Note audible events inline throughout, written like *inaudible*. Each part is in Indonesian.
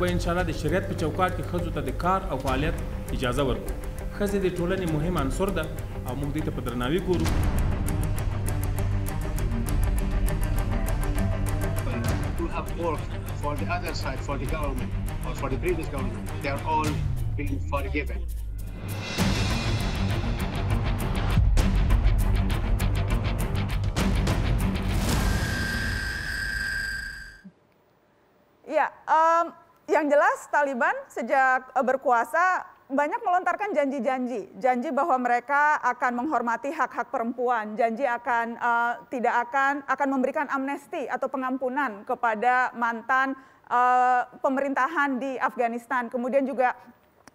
به ان شاء الله د شریعت په چوکاټ کې خزو ته د کار او فعالیت اجازه ورکړو خزې د ټولنې مهم عنصر ده او موږ دې ته په درناوي ګورو work for the other side, for the government, or for the previous government, they are all being forgiven. Yeah. Um yang jelas Taliban sejak eh, berkuasa banyak melontarkan janji-janji, janji bahwa mereka akan menghormati hak-hak perempuan, janji akan uh, tidak akan akan memberikan amnesti atau pengampunan kepada mantan uh, pemerintahan di Afghanistan, kemudian juga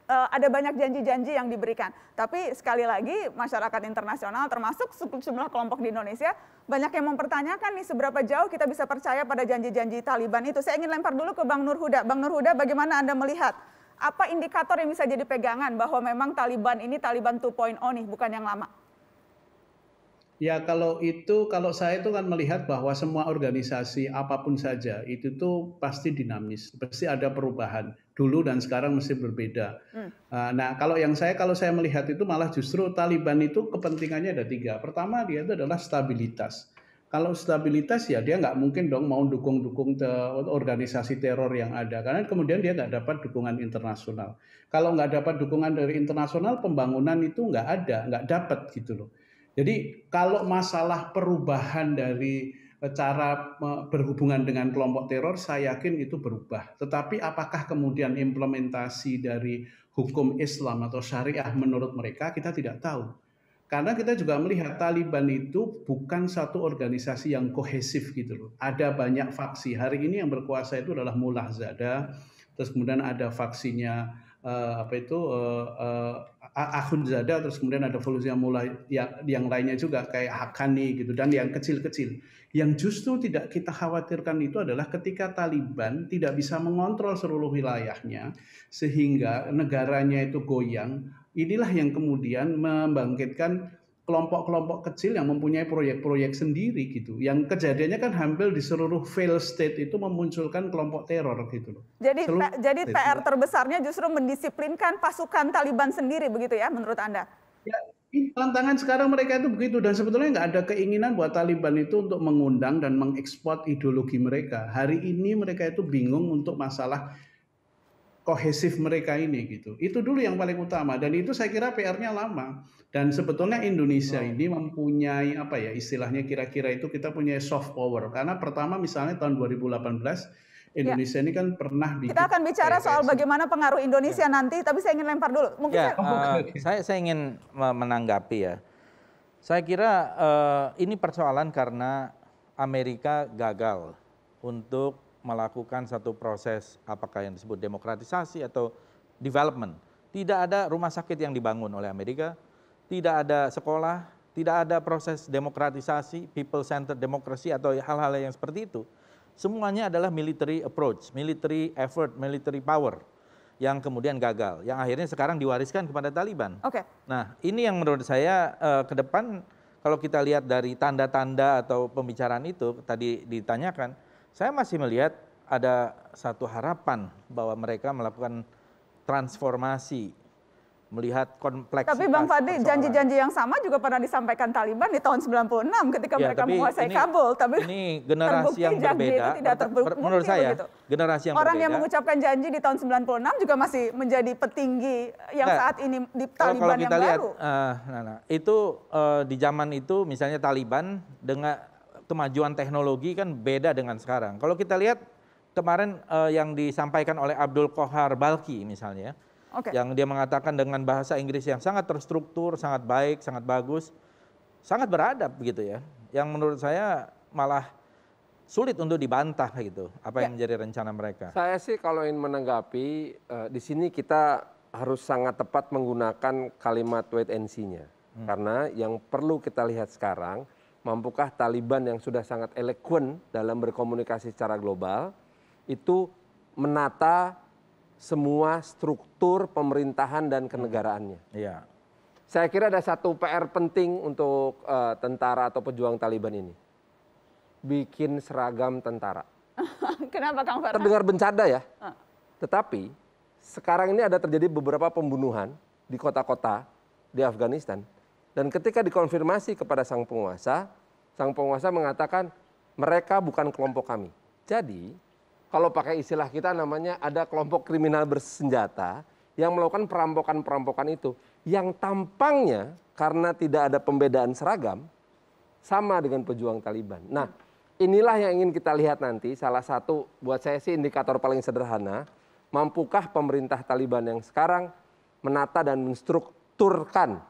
uh, ada banyak janji-janji yang diberikan. Tapi sekali lagi masyarakat internasional termasuk sejumlah kelompok di Indonesia banyak yang mempertanyakan nih seberapa jauh kita bisa percaya pada janji-janji Taliban itu. Saya ingin lempar dulu ke Bang Nur Huda. Bang Nur Huda bagaimana Anda melihat apa indikator yang bisa jadi pegangan bahwa memang Taliban ini Taliban 2.0 nih bukan yang lama? Ya kalau itu, kalau saya itu kan melihat bahwa semua organisasi apapun saja itu tuh pasti dinamis, pasti ada perubahan. Dulu dan sekarang mesti berbeda. Hmm. Ah, nah kalau yang saya, kalau saya melihat itu malah justru Taliban itu kepentingannya ada tiga. Pertama dia itu adalah stabilitas. Kalau stabilitas ya dia nggak mungkin dong mau dukung-dukung te organisasi teror yang ada. Karena kemudian dia nggak dapat dukungan internasional. Kalau nggak dapat dukungan dari internasional, pembangunan itu nggak ada, nggak dapat gitu loh. Jadi kalau masalah perubahan dari eh, cara eh, berhubungan dengan kelompok teror saya yakin itu berubah. Tetapi apakah kemudian implementasi dari hukum Islam atau syariah menurut mereka kita tidak tahu. Karena kita juga melihat Taliban itu bukan satu organisasi yang kohesif gitu loh. Ada banyak faksi. Hari ini yang berkuasa itu adalah Mullah Zada, terus kemudian ada faksinya uh, apa itu uh, uh, Ahun Zada terus kemudian ada yang mulai yang, yang lainnya juga kayak Hakani gitu dan yang kecil-kecil yang justru tidak kita khawatirkan itu adalah ketika Taliban tidak bisa mengontrol seluruh wilayahnya sehingga negaranya itu goyang inilah yang kemudian membangkitkan kelompok-kelompok kecil yang mempunyai proyek-proyek sendiri gitu. Yang kejadiannya kan hampir di seluruh fail state itu memunculkan kelompok teror gitu loh. Jadi Seluruh, jadi PR terbesarnya justru mendisiplinkan pasukan Taliban sendiri begitu ya menurut Anda? Ya, tantangan sekarang mereka itu begitu dan sebetulnya nggak ada keinginan buat Taliban itu untuk mengundang dan mengekspor ideologi mereka. Hari ini mereka itu bingung untuk masalah kohesif mereka ini gitu. Itu dulu yang paling utama dan itu saya kira PR-nya lama dan sebetulnya Indonesia ini mempunyai apa ya istilahnya kira-kira itu kita punya soft power karena pertama misalnya tahun 2018 ya. Indonesia ya. ini kan pernah bikin Kita akan bicara soal bagaimana pengaruh Indonesia ya. nanti tapi saya ingin lempar dulu. Mungkin ya, saya... Uh, saya saya ingin menanggapi ya. Saya kira uh, ini persoalan karena Amerika gagal untuk melakukan satu proses apakah yang disebut demokratisasi atau development. Tidak ada rumah sakit yang dibangun oleh Amerika, tidak ada sekolah, tidak ada proses demokratisasi, people centered demokrasi atau hal-hal yang seperti itu. Semuanya adalah military approach, military effort, military power yang kemudian gagal, yang akhirnya sekarang diwariskan kepada Taliban. Oke. Okay. Nah, ini yang menurut saya uh, ke depan kalau kita lihat dari tanda-tanda atau pembicaraan itu tadi ditanyakan, saya masih melihat ada satu harapan bahwa mereka melakukan transformasi melihat kompleks. Tapi Bang Fadli janji-janji yang sama juga pernah disampaikan Taliban di tahun 96 ketika ya, mereka menguasai ini, Kabul. Tapi ini generasi yang berbeda. Itu tidak terbukti, menurut saya generasi yang Orang berbeda. yang mengucapkan janji di tahun 96 juga masih menjadi petinggi yang nah, saat ini di Taliban kalau kita yang lihat, baru. Uh, nah, nah, itu uh, di zaman itu misalnya Taliban dengan kemajuan teknologi kan beda dengan sekarang. Kalau kita lihat kemarin uh, yang disampaikan oleh Abdul Kohar Balki misalnya, okay. yang dia mengatakan dengan bahasa Inggris yang sangat terstruktur, sangat baik, sangat bagus, sangat beradab gitu ya. Yang menurut saya malah sulit untuk dibantah gitu apa ya. yang menjadi rencana mereka. Saya sih kalau ingin menanggapi uh, di sini kita harus sangat tepat menggunakan kalimat wait and see-nya. Hmm. Karena yang perlu kita lihat sekarang mampukah Taliban yang sudah sangat elegan dalam berkomunikasi secara global itu menata semua struktur pemerintahan dan kenegaraannya. Iya. Saya kira ada satu PR penting untuk uh, tentara atau pejuang Taliban ini. Bikin seragam tentara. *laughs* Kenapa Kang Farhan? Terdengar bencana ya. Uh. Tetapi sekarang ini ada terjadi beberapa pembunuhan di kota-kota di Afghanistan dan ketika dikonfirmasi kepada sang penguasa, sang penguasa mengatakan mereka bukan kelompok kami. Jadi, kalau pakai istilah kita namanya ada kelompok kriminal bersenjata yang melakukan perampokan-perampokan itu yang tampangnya karena tidak ada pembedaan seragam sama dengan pejuang Taliban. Nah, inilah yang ingin kita lihat nanti salah satu buat saya sih indikator paling sederhana mampukah pemerintah Taliban yang sekarang menata dan menstrukturkan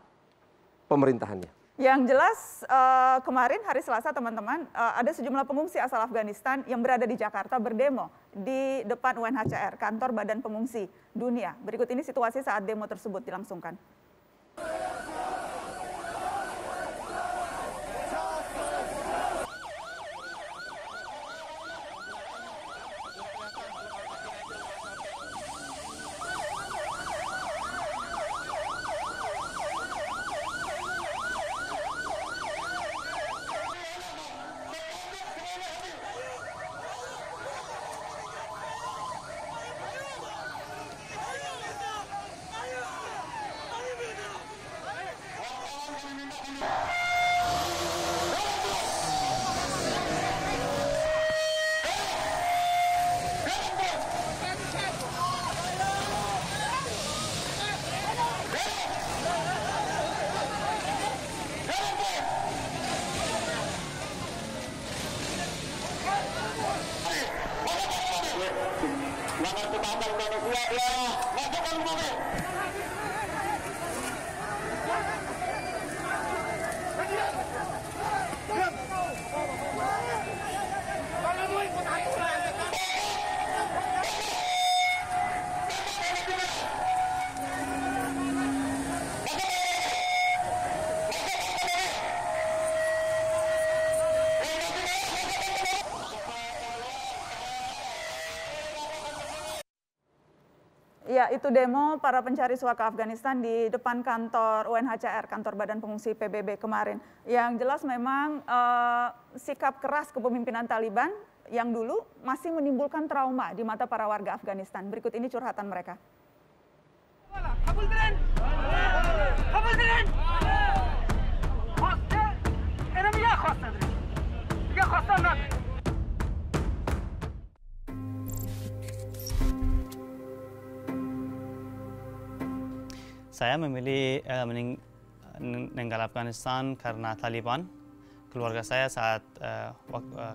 pemerintahannya? Yang jelas uh, kemarin hari Selasa teman-teman uh, ada sejumlah pengungsi asal Afghanistan yang berada di Jakarta berdemo di depan UNHCR, kantor Badan Pengungsi Dunia. Berikut ini situasi saat demo tersebut dilangsungkan. atas manusia ialah ya. masukkan bumi itu demo para pencari suaka Afghanistan di depan kantor UNHCR, kantor Badan Pengungsi PBB kemarin. Yang jelas memang uh, sikap keras kepemimpinan Taliban yang dulu masih menimbulkan trauma di mata para warga Afghanistan. Berikut ini curhatan mereka. Saya memilih uh, eh, meninggal eh, Afghanistan karena Taliban. Keluarga saya saat uh,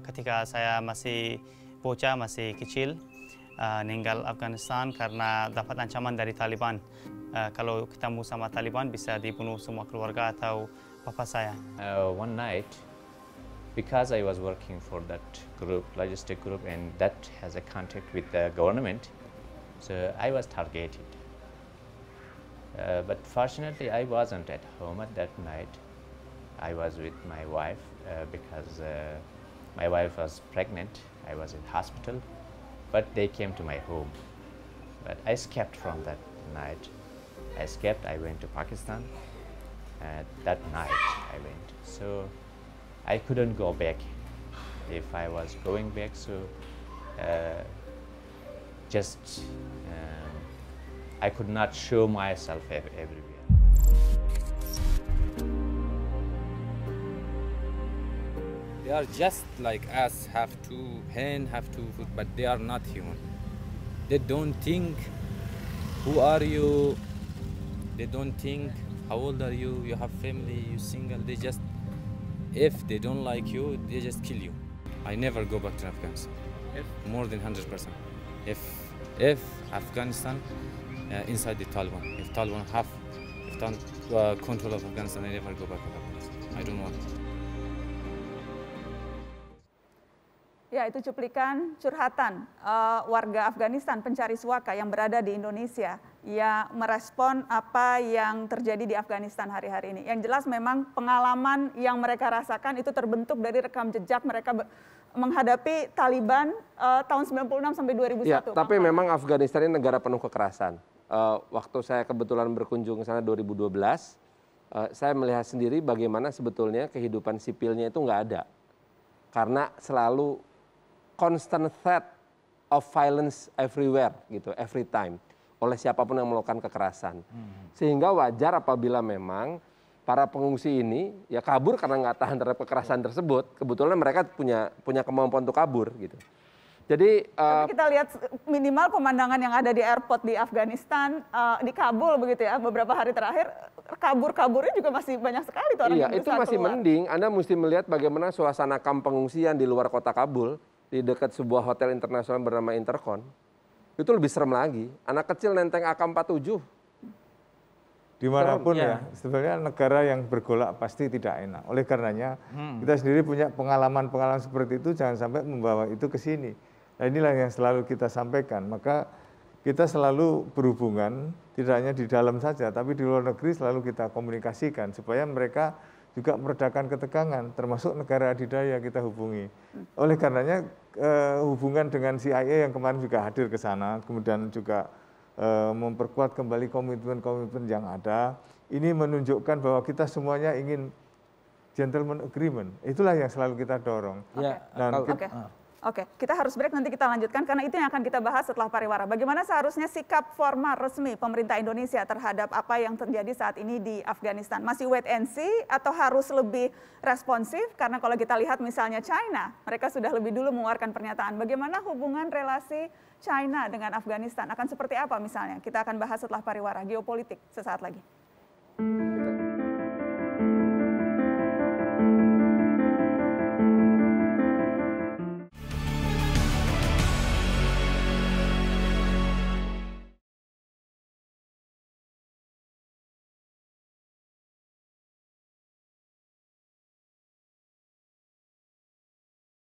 ketika saya masih bocah, masih kecil, uh, Afghanistan karena dapat ancaman dari Taliban. Uh, kalau ketemu sama Taliban bisa dibunuh semua keluarga atau papa saya. Uh, one night, because I was working for that group, logistic group, and that has a contact with the government, so I was targeted. Uh, but fortunately, I wasn't at home at that night. I was with my wife uh, because uh, my wife was pregnant. I was in hospital, but they came to my home. But I escaped from that night. I escaped. I went to Pakistan. Uh, that night I went. So I couldn't go back. If I was going back, so uh, just uh, I could not show myself everywhere. They are just like us, have two hands, have two foot, but they are not human. They don't think, who are you? They don't think, how old are you? You have family, you single. They just, if they don't like you, they just kill you. I never go back to Afghanistan. If? More than 100%. If, if Afghanistan uh, inside the Taliban. If Taliban have if uh, control of Afghanistan, they never go back to Afghanistan. I don't want. Ya, itu cuplikan curhatan uh, warga Afghanistan pencari suaka yang berada di Indonesia yang merespon apa yang terjadi di Afghanistan hari-hari ini. Yang jelas memang pengalaman yang mereka rasakan itu terbentuk dari rekam jejak mereka menghadapi Taliban uh, tahun 96 sampai 2001. Ya, tapi memang Afghanistan ini negara penuh kekerasan uh, waktu saya kebetulan berkunjung ke sana 2012, uh, eh, saya melihat sendiri bagaimana sebetulnya kehidupan sipilnya itu nggak ada. Karena selalu constant threat of violence everywhere gitu, every time oleh siapapun yang melakukan kekerasan. Hmm. Sehingga wajar apabila memang para pengungsi ini ya kabur karena nggak tahan terhadap kekerasan tersebut. Kebetulan mereka punya punya kemampuan untuk kabur gitu. Jadi uh, kita lihat minimal pemandangan yang ada di airport di Afghanistan, uh, di Kabul begitu ya, beberapa hari terakhir kabur-kaburnya juga masih banyak sekali tuh orang Iya, itu masih keluar. mending Anda mesti melihat bagaimana suasana kamp pengungsian di luar kota Kabul, di dekat sebuah hotel internasional bernama Intercon. Itu lebih serem lagi. Anak kecil nenteng AK-47. Dimanapun serem, ya, ya, sebenarnya negara yang bergolak pasti tidak enak. Oleh karenanya, hmm. kita sendiri punya pengalaman-pengalaman seperti itu, jangan sampai membawa itu ke sini Nah inilah yang selalu kita sampaikan. Maka kita selalu berhubungan tidak hanya di dalam saja, tapi di luar negeri selalu kita komunikasikan supaya mereka juga meredakan ketegangan, termasuk negara adidaya kita hubungi. Hmm. Oleh karenanya eh, hubungan dengan CIA yang kemarin juga hadir ke sana, kemudian juga eh, memperkuat kembali komitmen-komitmen yang ada, ini menunjukkan bahwa kita semuanya ingin gentleman agreement. Itulah yang selalu kita dorong. Ya, Dan kalau, Kita, okay. Ah. Oke, kita harus break nanti kita lanjutkan karena itu yang akan kita bahas setelah pariwara. Bagaimana seharusnya sikap formal resmi pemerintah Indonesia terhadap apa yang terjadi saat ini di Afghanistan? Masih wait and see atau harus lebih responsif? Karena kalau kita lihat misalnya China, mereka sudah lebih dulu mengeluarkan pernyataan. Bagaimana hubungan relasi China dengan Afghanistan? Akan seperti apa misalnya? Kita akan bahas setelah pariwara geopolitik sesaat lagi. Thank